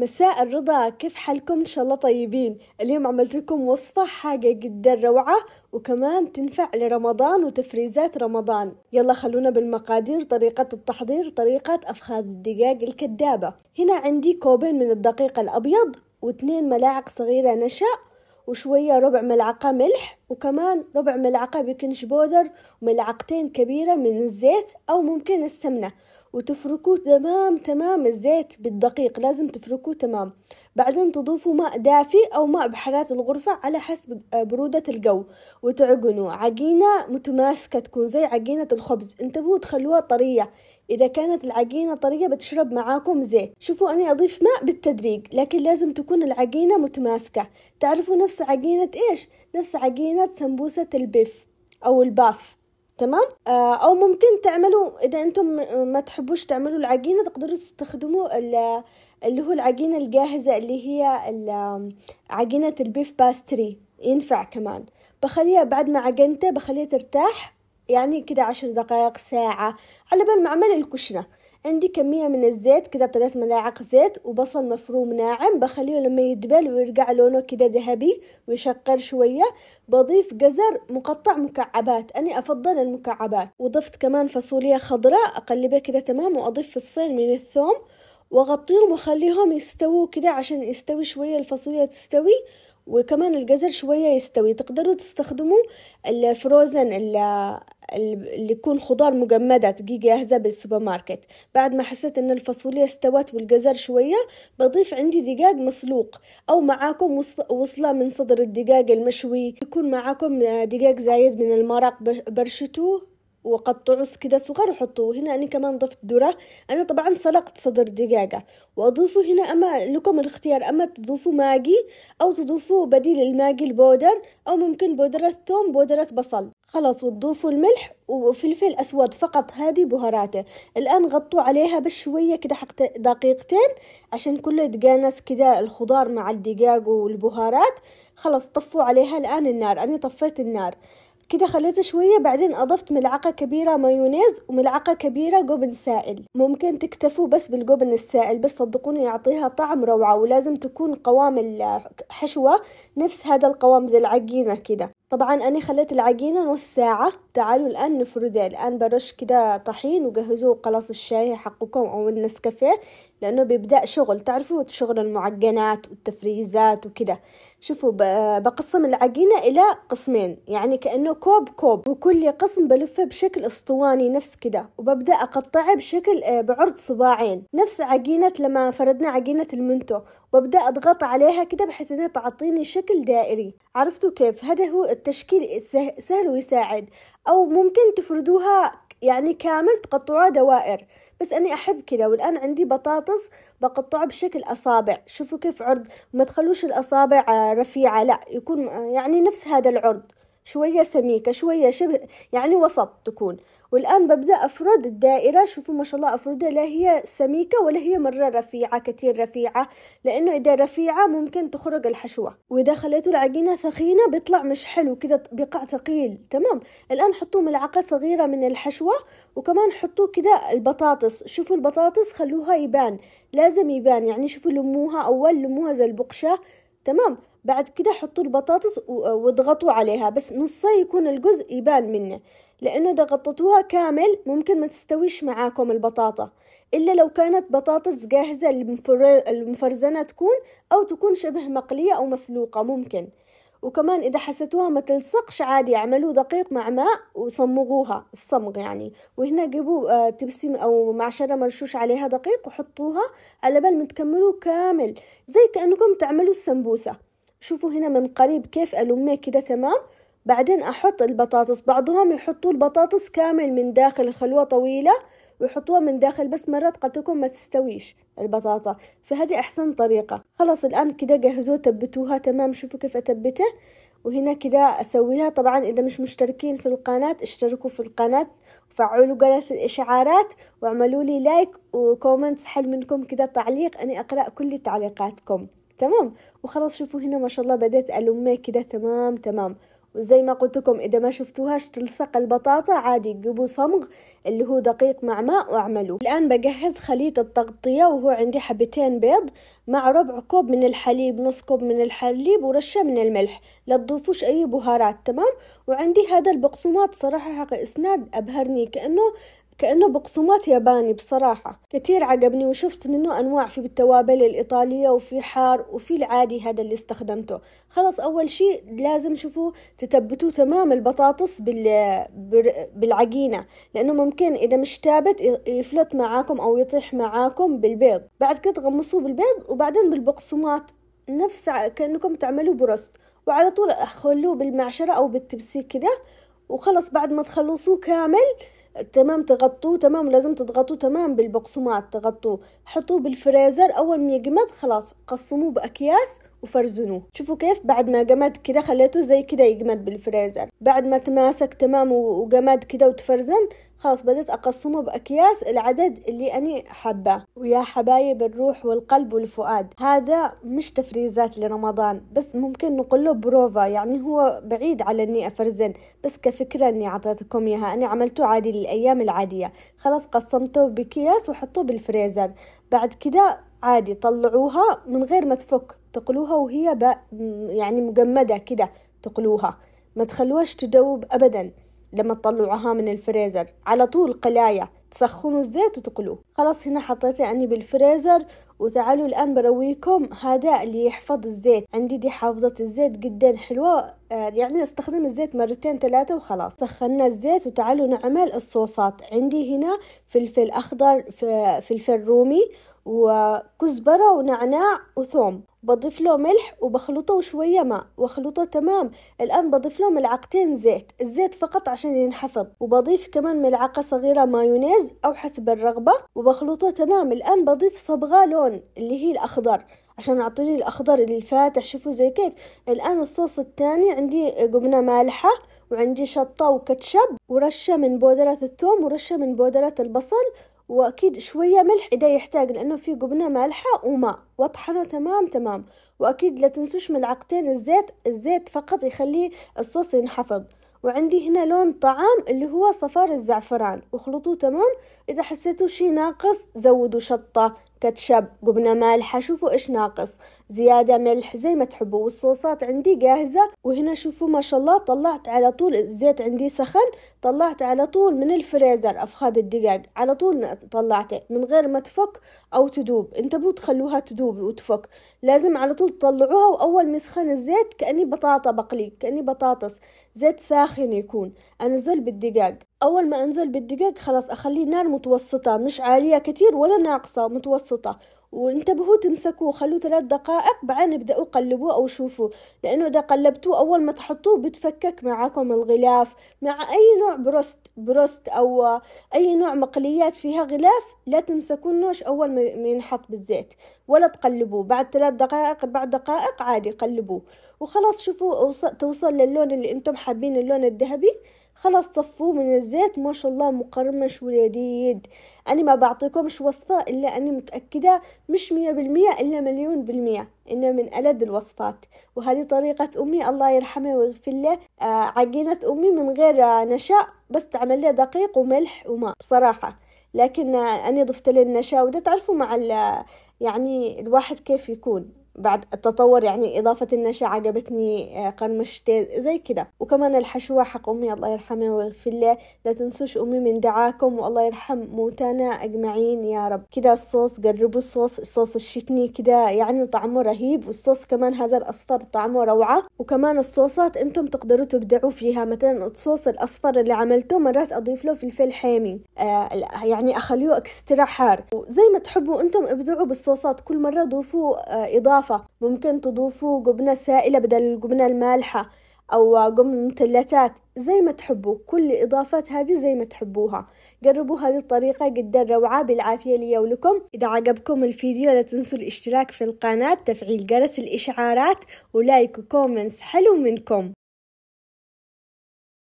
مساء الرضا كيف حالكم ان شاء الله طيبين اليوم عملت لكم وصفة حاجة جدا روعة وكمان تنفع لرمضان وتفريزات رمضان يلا خلونا بالمقادير طريقة التحضير طريقة افخاذ الدجاج الكدابة هنا عندي كوبين من الدقيق الابيض واثنين ملاعق صغيرة نشا وشوية ربع ملعقة ملح وكمان ربع ملعقة بيكنج بودر وملعقتين كبيرة من الزيت أو ممكن السمنة وتفركوه تمام تمام الزيت بالدقيق لازم تفركوه تمام بعدين تضيفوا ماء دافي أو ماء بحرارة الغرفة على حسب آه، برودة الجو وتعجنوا عجينة متماسكة تكون زي عجينة الخبز انتبهوا تخلوها طرية إذا كانت العجينة طرية بتشرب معاكم زيت شوفوا أنا أضيف ماء بالتدريج لكن لازم تكون العجينة متماسكة تعرفوا نفس عجينة إيش؟ نفس عجينة سمبوسة البيف أو الباف تمام آه، او ممكن تعملوا اذا انتم ما تحبوش تعملوا العجينه تقدروا تستخدموا اللي هو العجينه الجاهزه اللي هي عجينه البيف باستري ينفع كمان بخليها بعد ما عجنته بخليها ترتاح يعني كده عشر دقائق ساعة على بال ما أعمل الكشنة عندي كمية من الزيت كده ثلاث ملاعق زيت وبصل مفروم ناعم بخليه لما يدبل ويرجع لونه كده ذهبي ويشقر شوية بضيف جزر مقطع مكعبات أنا أفضل المكعبات وضفت كمان فاصوليا خضراء أقلبها كده تمام وأضيف الصين من الثوم وأغطيهم وأخليهم يستووا كده عشان يستوي شوية الفاصوليا تستوي وكمان الجزر شوية يستوي تقدروا تستخدموا الفروزن اللي يكون خضار مجمدة تجي جاهزة بالسوبر ماركت بعد ما حسيت ان الفاصوليا استوت والجزر شوية بضيف عندي دجاج مسلوق او معاكم وصلة من صدر الدجاج المشوي يكون معاكم دجاج زايد من المرق برشتوه وقطعوا كده صغار وحطوه هنا أنا كمان ضفت ذرة أنا طبعا سلقت صدر دجاجة وأضيفوا هنا أما لكم الاختيار أما تضيفوا ماجي أو تضيفوا بديل الماجي البودر أو ممكن بودرة ثوم بودرة بصل خلاص وتضيفوا الملح وفلفل أسود فقط هذه بهاراته الآن غطوا عليها بشوية كده دقيقتين عشان كله يتجانس كده الخضار مع الدجاج والبهارات خلاص طفوا عليها الآن النار أنا طفيت النار كده خليته شوية بعدين أضفت ملعقة كبيرة مايونيز وملعقة كبيرة جبن سائل ممكن تكتفوا بس بالجبن السائل بس صدقوني يعطيها طعم روعة ولازم تكون قوام الحشوة نفس هذا القوام زي العجينة كده طبعا أنا خليت العجينة نص ساعة تعالوا الآن نفردها الآن برش كده طحين وجهزوه قلاص الشاي حقكم أو النسكافيه لأنه بيبدأ شغل تعرفوا شغل المعجنات والتفريزات وكده شوفوا بقسم العجينة إلى قسمين يعني كأنه كوب كوب وكل قسم بلفه بشكل اسطواني نفس كده وببدأ أقطعه بشكل آه، بعرض صباعين نفس عجينة لما فردنا عجينة المنتو وابدأ أضغط عليها كده بحيث إنها تعطيني شكل دائري عرفتوا كيف هذا هو التشكيل سهل ويساعد أو ممكن تفردوها يعني كامل تقطعوها دوائر بس أني أحب كده والآن عندي بطاطس بقطعها بشكل أصابع شوفوا كيف عرض ما تخلوش الأصابع آه، رفيعة لا يكون آه، يعني نفس هذا العرض شوية سميكة شوية شبه يعني وسط تكون والآن ببدأ أفرد الدائرة شوفوا ما شاء الله أفردها لا هي سميكة ولا هي مرة رفيعة كتير رفيعة لأنه إذا رفيعة ممكن تخرج الحشوة وإذا خليتوا العجينة ثخينة بيطلع مش حلو كده بقع ثقيل تمام الآن حطوا ملعقة صغيرة من الحشوة وكمان حطوا كده البطاطس شوفوا البطاطس خلوها يبان لازم يبان يعني شوفوا لموها أول لموها زي البقشة تمام بعد كده حطوا البطاطس واضغطوا عليها بس نصها يكون الجزء يبان منه لأنه إذا غطيتوها كامل ممكن ما تستويش معاكم البطاطا إلا لو كانت بطاطس جاهزة المفرزنة تكون أو تكون شبه مقلية أو مسلوقة ممكن وكمان إذا حسيتوها ما تلصقش عادي اعملوا دقيق مع ماء وصمغوها الصمغ يعني وهنا جيبوا آه، تبسيم أو معشرة مرشوش عليها دقيق وحطوها على بال ما تكملوا كامل زي كأنكم تعملوا السمبوسة شوفوا هنا من قريب كيف ألميه كده تمام بعدين أحط البطاطس بعضهم يحطوا البطاطس كامل من داخل يخلوها طويلة ويحطوها من داخل بس مرات قد تكون ما تستويش البطاطا فهذه أحسن طريقة خلاص الآن كده جهزوه تبتوها تمام شوفوا كيف أتبته وهنا كده أسويها طبعا إذا مش مشتركين في القناة اشتركوا في القناة وفعلوا جرس الإشعارات واعملوا لي لايك وكومنتس حل منكم كده تعليق أنا أقرأ كل تعليقاتكم تمام وخلاص شوفوا هنا ما شاء الله بدأت ألمه كده تمام تمام وزي ما قلت لكم اذا ما شفتوهاش تلصق البطاطا عادي جيبوا صمغ اللي هو دقيق مع ماء واعملوه الان بجهز خليط التغطيه وهو عندي حبتين بيض مع ربع كوب من الحليب نص كوب من الحليب ورشه من الملح لا تضيفوش اي بهارات تمام وعندي هذا البقسماط صراحه حق اسناد ابهرني كانه كأنه بقسومات ياباني بصراحة كتير عجبني وشفت منه أنواع في بالتوابل الإيطالية وفي حار وفي العادي هذا اللي استخدمته خلاص أول شيء لازم شوفوا تثبتوا تمام البطاطس بال... بالعجينة لأنه ممكن إذا مش ثابت يفلت معاكم أو يطيح معاكم بالبيض بعد كده تغمصوه بالبيض وبعدين بالبقسومات نفس كأنكم تعملوا بروست وعلى طول خلوه بالمعشرة أو بالتبسيك كده وخلص بعد ما تخلصوه كامل تمام تغطوه تمام لازم تضغطوه تمام بالبقسماط تغطوه حطوه بالفريزر اول ما يجمد خلاص قسموه باكياس وفرزنوه شوفوا كيف بعد ما جمد كده خليته زي كده يجمد بالفريزر بعد ما تماسك تمام وجمد كده وتفرزن خلاص بدأت أقسمه بأكياس العدد اللي أني حابه ويا حبايب الروح والقلب والفؤاد هذا مش تفريزات لرمضان بس ممكن نقول له بروفا يعني هو بعيد على أني أفرزن بس كفكرة أني أعطيتكم إياها أنا عملته عادي للأيام العادية خلاص قسمته بكياس وحطوه بالفريزر بعد كده عادي طلعوها من غير ما تفك تقلوها وهي يعني مجمدة كده تقلوها ما تخلوهاش تدوب أبداً لما تطلعوها من الفريزر على طول قلاية تسخنوا الزيت وتقلوه خلاص هنا حطيته أني بالفريزر وتعالوا الآن برويكم هذا اللي يحفظ الزيت عندي دي حافظة الزيت جدا حلوة آه، يعني استخدم الزيت مرتين ثلاثة وخلاص سخنا الزيت وتعالوا نعمل الصوصات عندي هنا فلفل أخضر فلفل رومي وكزبرة ونعناع وثوم بضيف له ملح وبخلطه وشوية ماء واخلطه تمام الآن بضيف له ملعقتين زيت الزيت فقط عشان ينحفظ وبضيف كمان ملعقة صغيرة مايونيز أو حسب الرغبة وبخلطه تمام الآن بضيف صبغة لون اللي هي الأخضر عشان أعطيني الأخضر الفاتح شوفوا زي كيف الآن الصوص الثاني عندي قمنة مالحة وعندي شطة وكاتشب ورشة من بودرة الثوم ورشة من بودرة البصل واكيد شويه ملح اذا يحتاج لانه في جبنه مالحه وماء واطحنه تمام تمام واكيد لا تنسوش ملعقتين الزيت الزيت فقط يخليه الصوص ينحفظ وعندي هنا لون طعام اللي هو صفار الزعفران وخلطوه تمام اذا حسيتوا شي ناقص زودوا شطه كاتشب قبنة مالحة شوفوا إيش ناقص زيادة ملح زي ما تحبوا والصوصات عندي جاهزة وهنا شوفوا ما شاء الله طلعت على طول الزيت عندي سخن طلعت على طول من الفريزر أفخاذ الدقاق على طول طلعته من غير ما تفك أو تدوب انتبهوا تخلوها تدوب وتفك لازم على طول تطلعوها وأول ما يسخن الزيت كأني بطاطا بقلي كأني بطاطس زيت ساخن يكون أنزل بالدقاق أول ما أنزل بالدقيق خلاص أخليه نار متوسطة مش عالية كتير ولا ناقصة متوسطة وانتبهوا تمسكوه خلوه ثلاث دقائق بعدين ابدأوا قلبوه أو شوفوه لأنه إذا قلبتوه أول ما تحطوه بتفكك معاكم الغلاف مع أي نوع بروست بروست أو أي نوع مقليات فيها غلاف لا تمسكوا النوش أول ما ينحط بالزيت ولا تقلبوه بعد ثلاث دقائق أربع دقائق عادي قلبوه وخلاص شوفوا توصل للون اللي انتم حابين اللون الذهبي خلاص صفوه من الزيت ما شاء الله مقرمش ولذيذ أنا ما بعطيكمش وصفة إلا أني متأكدة مش مية بالمية إلا مليون بالمية إنه من ألد الوصفات وهذه طريقة أمي الله يرحمه ويغفر له آه عجينة أمي من غير نشاء بس تعمل له دقيق وملح وماء صراحة لكن آه، أنا ضفت له وده تعرفوا مع يعني الواحد كيف يكون بعد التطور يعني إضافة النشا عجبتني آه، قرمش زي كده وكمان الحشوة حق أمي الله يرحمها ويغفر لها لا تنسوش أمي من دعاكم والله يرحم موتانا أجمعين يا رب كده الصوص جربوا الصوص الصوص الشتني كده يعني طعمه رهيب والصوص كمان هذا الأصفر طعمه روعة وكمان الصوصات أنتم تقدروا تبدعوا فيها مثلا الصوص الأصفر اللي عملته مرات أضيف له فلفل حامي آه يعني أخليه أكسترا حار وزي ما تحبوا أنتم ابدعوا بالصوصات كل مرة ضيفوا آه إضافة للنظافة ممكن تضيفوا جبنة سائلة بدل الجبنة المالحة أو جبن مثلثات زي ما تحبوا كل الإضافات هذه زي ما تحبوها جربوا هذه الطريقة جدا روعة بالعافية لي ولكم إذا عجبكم الفيديو لا تنسوا الاشتراك في القناة تفعيل جرس الإشعارات ولايك وكومنتس حلو منكم